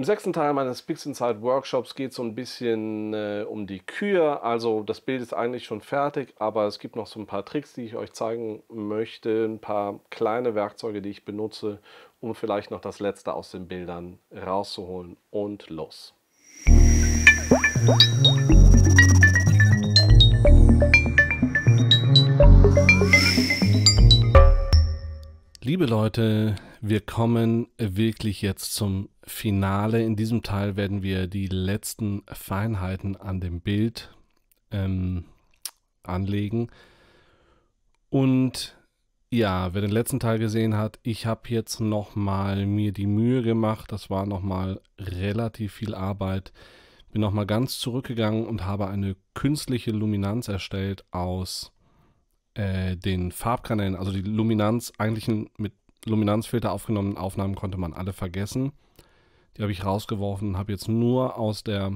Im sechsten Teil meines Pix Inside Workshops geht es so ein bisschen äh, um die Kühe. Also das Bild ist eigentlich schon fertig, aber es gibt noch so ein paar Tricks, die ich euch zeigen möchte. Ein paar kleine Werkzeuge, die ich benutze, um vielleicht noch das Letzte aus den Bildern rauszuholen. Und los! Musik liebe Leute, wir kommen wirklich jetzt zum Finale. In diesem Teil werden wir die letzten Feinheiten an dem Bild ähm, anlegen. Und ja, wer den letzten Teil gesehen hat, ich habe jetzt nochmal mir die Mühe gemacht. Das war nochmal relativ viel Arbeit. Bin nochmal ganz zurückgegangen und habe eine künstliche Luminanz erstellt aus äh, den Farbkanälen, also die Luminanz, eigentlichen mit Luminanzfilter aufgenommenen Aufnahmen konnte man alle vergessen. Die habe ich rausgeworfen, habe jetzt nur aus der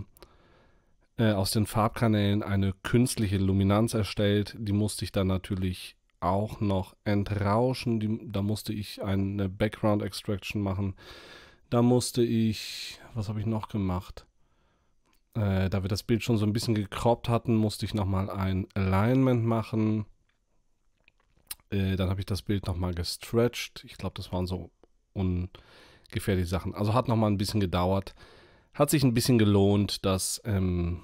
äh, aus den Farbkanälen eine künstliche Luminanz erstellt. Die musste ich dann natürlich auch noch entrauschen. Die, da musste ich eine Background Extraction machen. Da musste ich, was habe ich noch gemacht? Äh, da wir das Bild schon so ein bisschen gekroppt hatten, musste ich nochmal ein Alignment machen. Äh, dann habe ich das Bild nochmal gestretched. Ich glaube, das waren so ungefährliche Sachen. Also hat nochmal ein bisschen gedauert. Hat sich ein bisschen gelohnt, das ähm,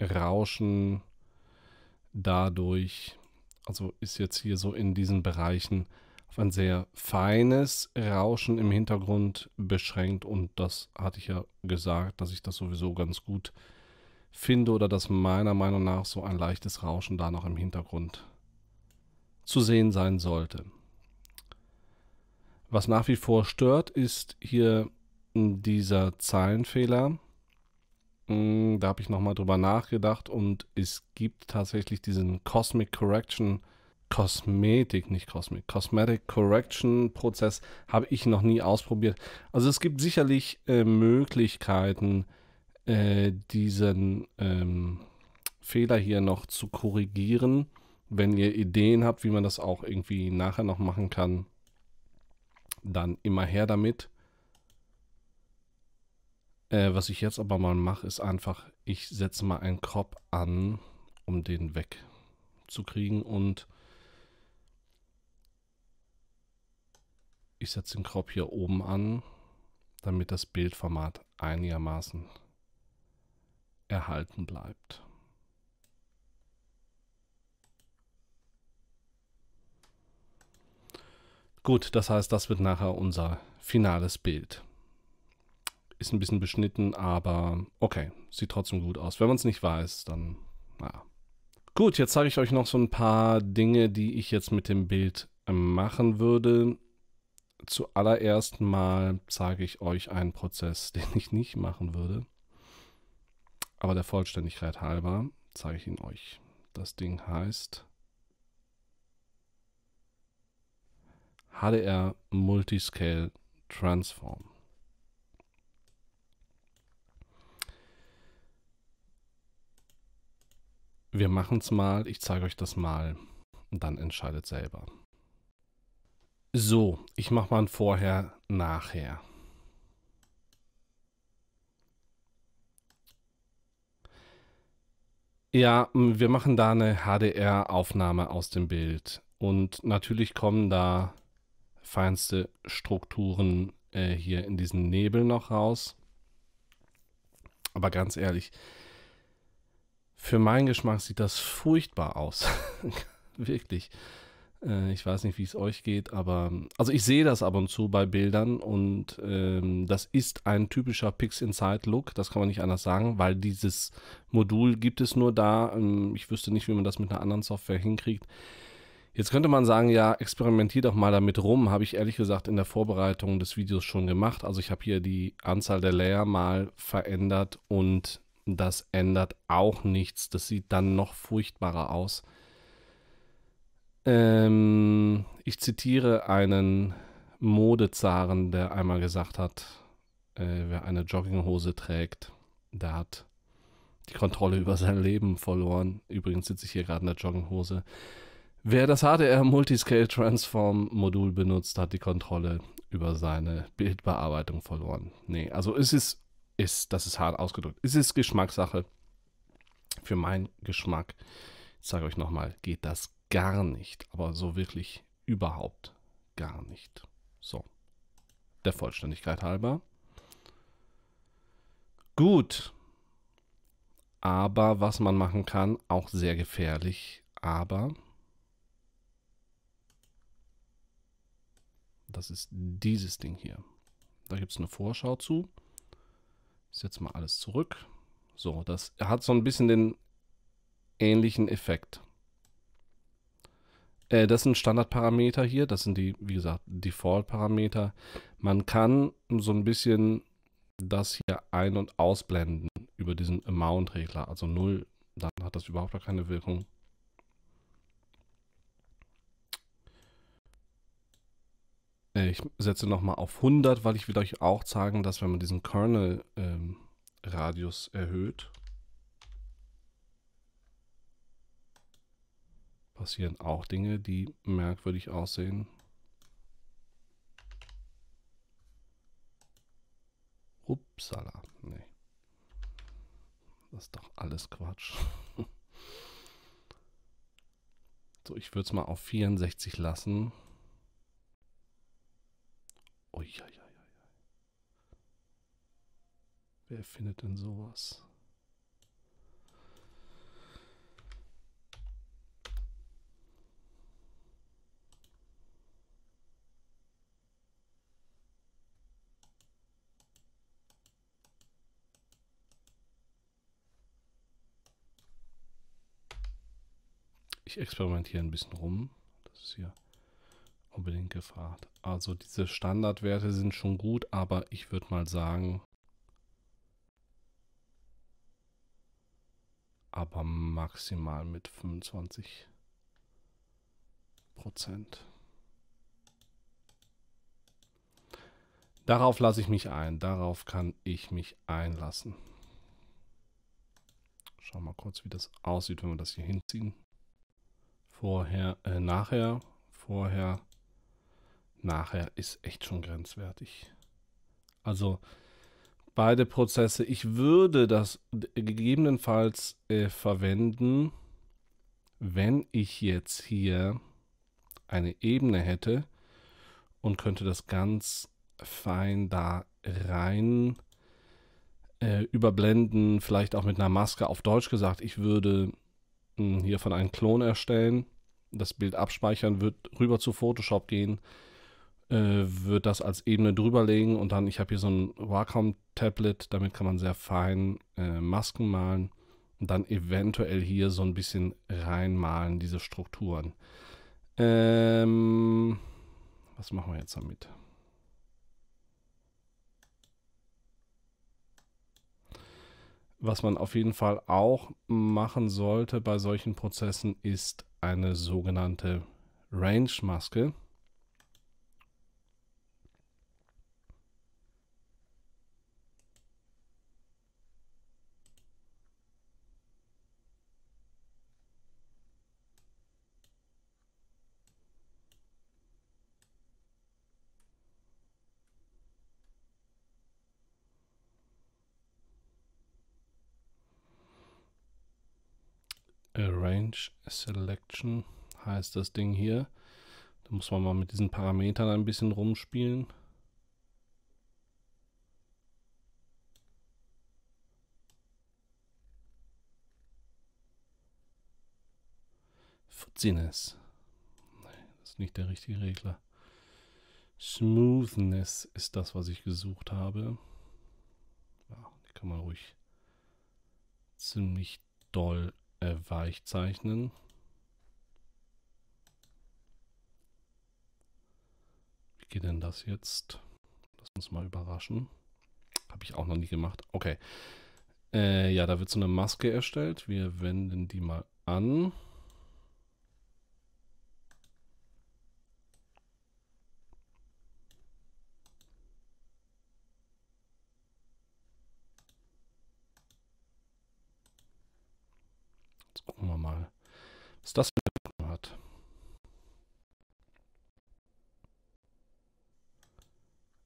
Rauschen dadurch, also ist jetzt hier so in diesen Bereichen auf ein sehr feines Rauschen im Hintergrund beschränkt und das hatte ich ja gesagt, dass ich das sowieso ganz gut finde oder dass meiner Meinung nach so ein leichtes Rauschen da noch im Hintergrund zu sehen sein sollte. Was nach wie vor stört, ist hier hm, dieser Zeilenfehler. Hm, da habe ich nochmal drüber nachgedacht und es gibt tatsächlich diesen Cosmic Correction Kosmetik, nicht Cosmic, Cosmetic Correction Prozess habe ich noch nie ausprobiert. Also es gibt sicherlich äh, Möglichkeiten, äh, diesen ähm, Fehler hier noch zu korrigieren wenn ihr Ideen habt, wie man das auch irgendwie nachher noch machen kann, dann immer her damit. Äh, was ich jetzt aber mal mache, ist einfach, ich setze mal einen Crop an, um den wegzukriegen und ich setze den Crop hier oben an, damit das Bildformat einigermaßen erhalten bleibt. Gut, das heißt, das wird nachher unser finales Bild. Ist ein bisschen beschnitten, aber okay, sieht trotzdem gut aus. Wenn man es nicht weiß, dann naja. Gut, jetzt zeige ich euch noch so ein paar Dinge, die ich jetzt mit dem Bild ähm, machen würde. Zuallererst mal zeige ich euch einen Prozess, den ich nicht machen würde. Aber der Vollständigkeit halber zeige ich ihn euch. Das Ding heißt HDR Multiscale Transform. Wir machen es mal, ich zeige euch das mal und dann entscheidet selber. So, ich mache mal ein Vorher, Nachher. Ja, wir machen da eine HDR-Aufnahme aus dem Bild und natürlich kommen da feinste Strukturen äh, hier in diesen Nebel noch raus. Aber ganz ehrlich, für meinen Geschmack sieht das furchtbar aus. Wirklich. Äh, ich weiß nicht, wie es euch geht, aber also ich sehe das ab und zu bei Bildern und ähm, das ist ein typischer Pix Inside Look. Das kann man nicht anders sagen, weil dieses Modul gibt es nur da. Ähm, ich wüsste nicht, wie man das mit einer anderen Software hinkriegt. Jetzt könnte man sagen, ja, experimentier doch mal damit rum. Habe ich ehrlich gesagt in der Vorbereitung des Videos schon gemacht. Also ich habe hier die Anzahl der Layer mal verändert und das ändert auch nichts. Das sieht dann noch furchtbarer aus. Ähm, ich zitiere einen Modezaren, der einmal gesagt hat, äh, wer eine Jogginghose trägt, der hat die Kontrolle über sein Leben verloren. Übrigens sitze ich hier gerade in der Jogginghose. Wer das HDR Multiscale Transform Modul benutzt, hat die Kontrolle über seine Bildbearbeitung verloren. Nee, also es ist, ist das ist hart ausgedrückt. Es ist Geschmackssache. Für meinen Geschmack, ich sage euch nochmal, geht das gar nicht. Aber so wirklich überhaupt gar nicht. So, der Vollständigkeit halber. Gut. Aber was man machen kann, auch sehr gefährlich, aber Das ist dieses Ding hier. Da gibt es eine Vorschau zu. Ich setze mal alles zurück. So, das hat so ein bisschen den ähnlichen Effekt. Äh, das sind Standardparameter hier. Das sind die, wie gesagt, Default-Parameter. Man kann so ein bisschen das hier ein- und ausblenden über diesen Amount-Regler. Also 0, dann hat das überhaupt gar keine Wirkung. Äh, ich setze nochmal auf 100, weil ich will euch auch zeigen, dass wenn man diesen Kernel-Radius ähm, erhöht, passieren auch Dinge, die merkwürdig aussehen. Upsala, nee. Das ist doch alles Quatsch. so, ich würde es mal auf 64 lassen. Uiuiui. Wer findet denn sowas? Ich experimentiere ein bisschen rum. Das ist hier unbedingt gefragt. Also diese Standardwerte sind schon gut, aber ich würde mal sagen, aber maximal mit 25 Prozent. Darauf lasse ich mich ein. Darauf kann ich mich einlassen. Schauen wir mal kurz, wie das aussieht, wenn wir das hier hinziehen. Vorher, äh, nachher, vorher nachher ist echt schon grenzwertig. Also beide Prozesse, ich würde das gegebenenfalls äh, verwenden, wenn ich jetzt hier eine Ebene hätte und könnte das ganz fein da rein äh, überblenden, vielleicht auch mit einer Maske auf Deutsch gesagt. Ich würde mh, hm, hiervon einen Klon erstellen, das Bild abspeichern, wird rüber zu Photoshop gehen, äh, wird das als Ebene drüberlegen und dann, ich habe hier so ein Wacom-Tablet, damit kann man sehr fein äh, Masken malen und dann eventuell hier so ein bisschen reinmalen, diese Strukturen. Ähm, was machen wir jetzt damit? Was man auf jeden Fall auch machen sollte bei solchen Prozessen, ist eine sogenannte Range-Maske. Arrange Selection heißt das Ding hier. Da muss man mal mit diesen Parametern ein bisschen rumspielen. Fuzziness. Nein, das ist nicht der richtige Regler. Smoothness ist das, was ich gesucht habe. Ja, ah, die kann man ruhig ziemlich doll äh, weich Wie geht denn das jetzt? Das muss mal überraschen. Habe ich auch noch nie gemacht. Okay. Äh, ja, da wird so eine Maske erstellt. Wir wenden die mal an. Was das für eine hat.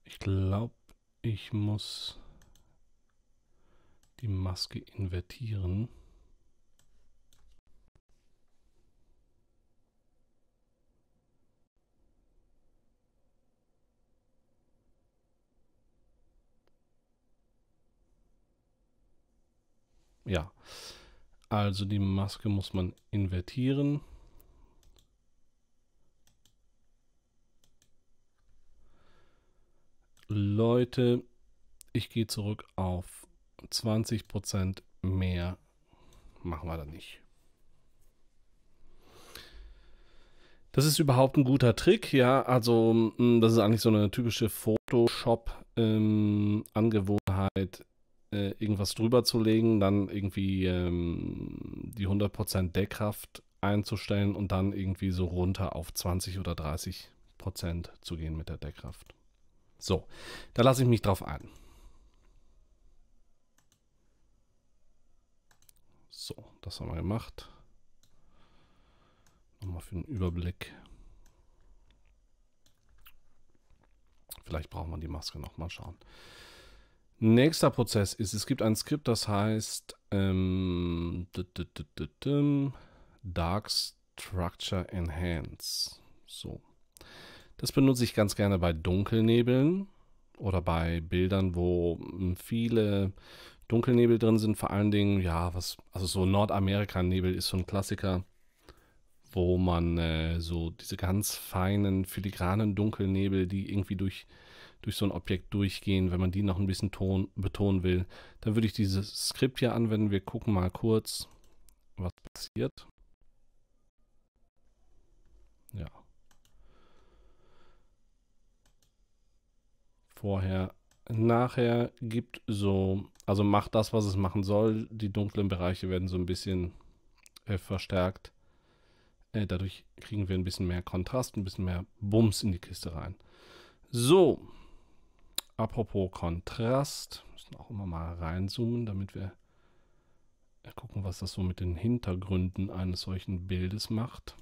Ich glaube, ich muss die Maske invertieren. Ja. Also die Maske muss man invertieren. Leute, ich gehe zurück auf 20% mehr. Machen wir da nicht. Das ist überhaupt ein guter Trick, ja. Also, mm, das ist eigentlich so eine typische Photoshop-Angewohnheit. Ähm, äh, irgendwas drüber zu legen, dann irgendwie ähm, die 100% Deckkraft einzustellen und dann irgendwie so runter auf 20 oder 30 zu gehen mit der Deckkraft. So, da lasse ich mich drauf ein. So, das haben wir gemacht. Nochmal für den Überblick. Vielleicht brauchen wir die Maske nochmal schauen. Nächster Prozess ist, es gibt ein Skript, das heißt ähm, Dark Structure Enhance. So. Das benutze ich ganz gerne bei Dunkelnebeln oder bei Bildern, wo hm, viele Dunkelnebel drin sind. Vor allen Dingen, ja, was, also so Nordamerika-Nebel ist so ein Klassiker, wo man äh, so diese ganz feinen, filigranen Dunkelnebel, die irgendwie durch durch so ein Objekt durchgehen, wenn man die noch ein bisschen ton, betonen will, dann würde ich dieses Skript hier anwenden. Wir gucken mal kurz, was passiert. Ja. Vorher, nachher gibt so, also macht das, was es machen soll. Die dunklen Bereiche werden so ein bisschen äh, verstärkt. Äh, dadurch kriegen wir ein bisschen mehr Kontrast, ein bisschen mehr Bums in die Kiste rein. So, Apropos Kontrast, müssen auch immer mal reinzoomen, damit wir gucken, was das so mit den Hintergründen eines solchen Bildes macht.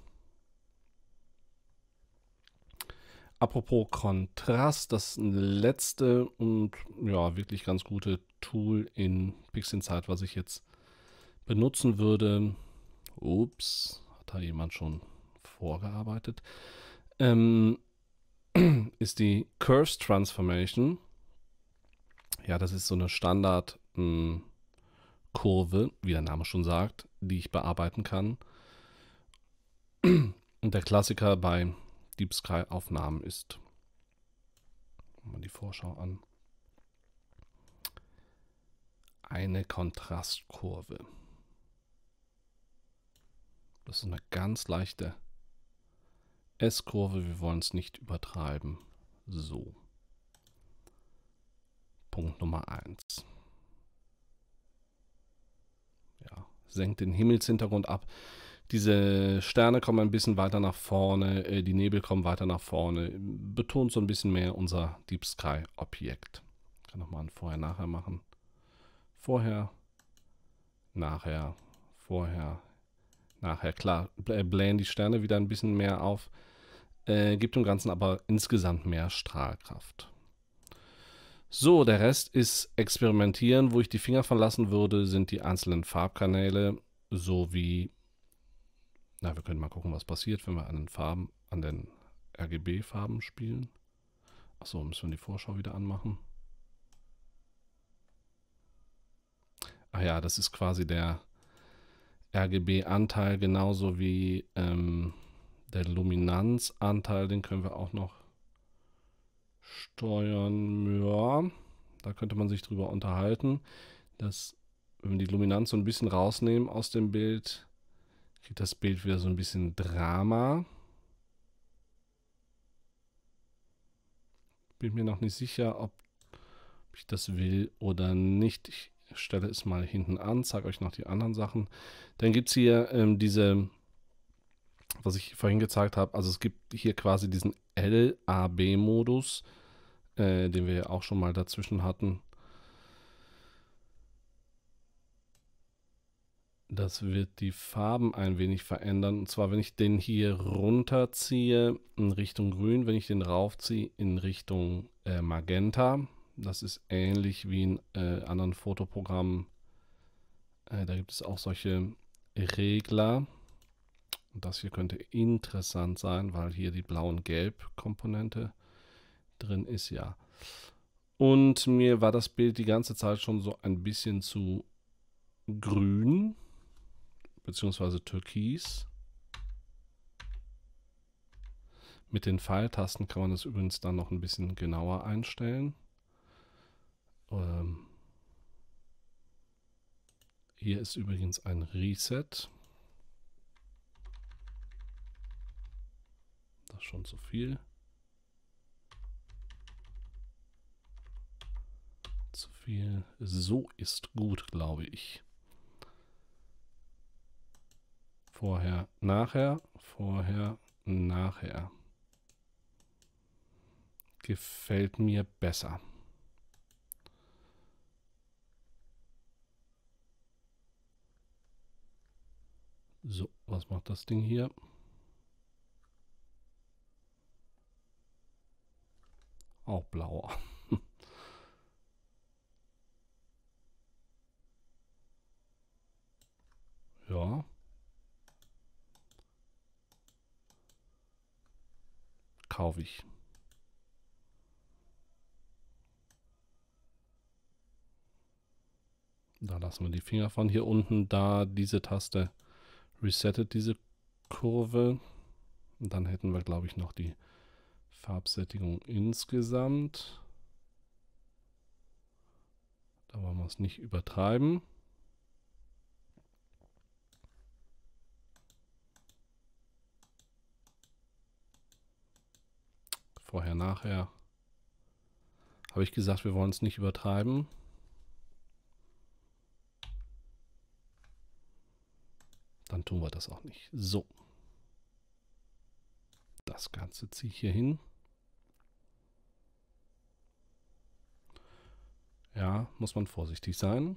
Apropos Kontrast, das letzte und ja, wirklich ganz gute Tool in Pixinsight, was ich jetzt benutzen würde. Ups, hat da jemand schon vorgearbeitet. Ähm, ist die Curves Transformation. Ja, das ist so eine Standardkurve, hm, wie der Name schon sagt, die ich bearbeiten kann. Und der Klassiker bei Deep Sky Aufnahmen ist, mal die Vorschau an, eine Kontrastkurve. Das ist eine ganz leichte S-Kurve, wir wollen es nicht übertreiben. So. Punkt Nummer 1. Ja, senkt den Himmelshintergrund ab. Diese Sterne kommen ein bisschen weiter nach vorne, äh, die Nebel kommen weiter nach vorne. Betont so ein bisschen mehr unser Deep Sky Objekt. Ich kann nochmal ein Vorher-Nachher machen. Vorher, nachher, vorher, nachher. Klar, äh, blähen die Sterne wieder ein bisschen mehr auf. Äh, gibt dem Ganzen aber insgesamt mehr Strahlkraft. So, der Rest ist Experimentieren. Wo ich die Finger verlassen würde, sind die einzelnen Farbkanäle sowie, na, wir können mal gucken, was passiert, wenn wir an den Farben, an den RGB-Farben spielen. Achso, müssen wir die Vorschau wieder anmachen. Ach ja, das ist quasi der RGB-Anteil, genauso wie ähm, der Luminanz-Anteil, den können wir auch noch Steuern, ja, da könnte man sich drüber unterhalten, dass wenn wir die Luminanz so ein bisschen rausnehmen aus dem Bild, kriegt das Bild wieder so ein bisschen Drama. Bin mir noch nicht sicher, ob ich das will oder nicht. Ich stelle es mal hinten an, zeige euch noch die anderen Sachen. Dann gibt es hier ähm, diese was ich vorhin gezeigt habe, also es gibt hier quasi diesen LAB-Modus, äh, den wir ja auch schon mal dazwischen hatten. Das wird die Farben ein wenig verändern. Und zwar, wenn ich den hier runterziehe in Richtung Grün, wenn ich den raufziehe in Richtung äh, Magenta. Das ist ähnlich wie in äh, anderen Fotoprogrammen. Äh, da gibt es auch solche Regler. Und das hier könnte interessant sein, weil hier die blauen-gelb-Komponente drin ist, ja. Und mir war das Bild die ganze Zeit schon so ein bisschen zu grün, beziehungsweise türkis. Mit den Pfeiltasten kann man das übrigens dann noch ein bisschen genauer einstellen. Ähm hier ist übrigens ein Reset. ist schon zu viel. Zu viel. So ist gut, glaube ich. Vorher, nachher, vorher, nachher. Gefällt mir besser. So, was macht das Ding hier? auch blauer. ja. Kaufe ich. Da lassen wir die Finger von hier unten. Da diese Taste resettet diese Kurve. Und dann hätten wir, glaube ich, noch die Farbsättigung insgesamt. Da wollen wir es nicht übertreiben. Vorher, nachher. Habe ich gesagt, wir wollen es nicht übertreiben. Dann tun wir das auch nicht. So. Das Ganze ziehe ich hier hin. Ja, muss man vorsichtig sein,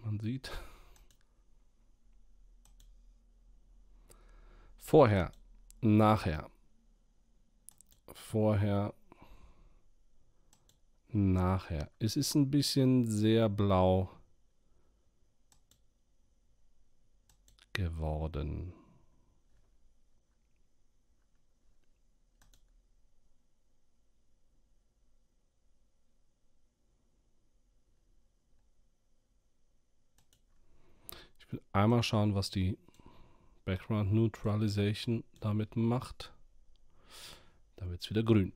man sieht. Vorher, nachher. Vorher, nachher. Es ist ein bisschen sehr blau geworden. will einmal schauen, was die Background Neutralization damit macht. Dann wird es wieder grün.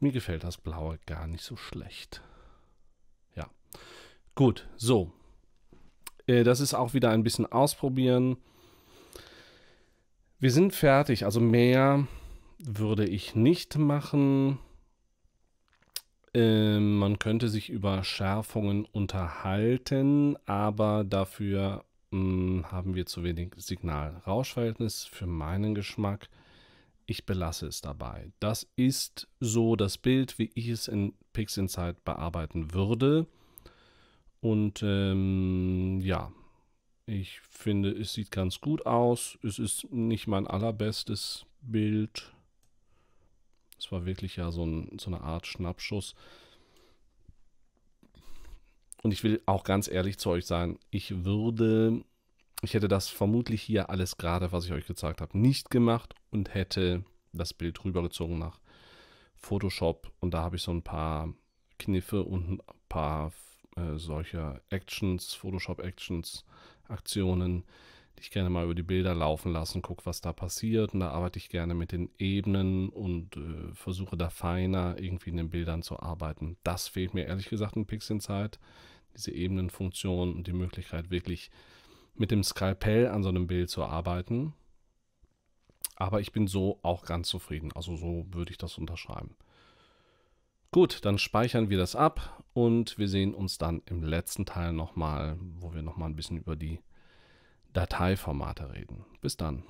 Mir gefällt das Blaue gar nicht so schlecht. Ja. Gut, so. Äh, das ist auch wieder ein bisschen ausprobieren. Wir sind fertig, also mehr würde ich nicht machen. Ähm, man könnte sich über Schärfungen unterhalten, aber dafür mh, mm, haben wir zu wenig Signal-Rauschverhältnis für meinen Geschmack. Ich belasse es dabei. Das ist so das Bild, wie ich es in Pixinsight bearbeiten würde. Und ähm, ja, ich finde, es sieht ganz gut aus. Es ist nicht mein allerbestes Bild. Es war wirklich ja so, ein, so eine Art Schnappschuss. Und ich will auch ganz ehrlich zu euch sein, ich würde, ich hätte das vermutlich hier alles gerade, was ich euch gezeigt habe, nicht gemacht und hätte das Bild rübergezogen nach Photoshop. Und da habe ich so ein paar Kniffe und ein paar äh, solcher Actions, Photoshop-Actions, Aktionen, die ich gerne mal über die Bilder laufen lassen, gucke, was da passiert. Und da arbeite ich gerne mit den Ebenen und äh, versuche da feiner irgendwie in den Bildern zu arbeiten. Das fehlt mir ehrlich gesagt in Pixinzeit. Diese Ebenenfunktion und die Möglichkeit, wirklich mit dem Skalpell an so einem Bild zu arbeiten. Aber ich bin so auch ganz zufrieden. Also so würde ich das unterschreiben. Gut, dann speichern wir das ab und wir sehen uns dann im letzten Teil nochmal, wo wir nochmal ein bisschen über die Dateiformate reden. Bis dann.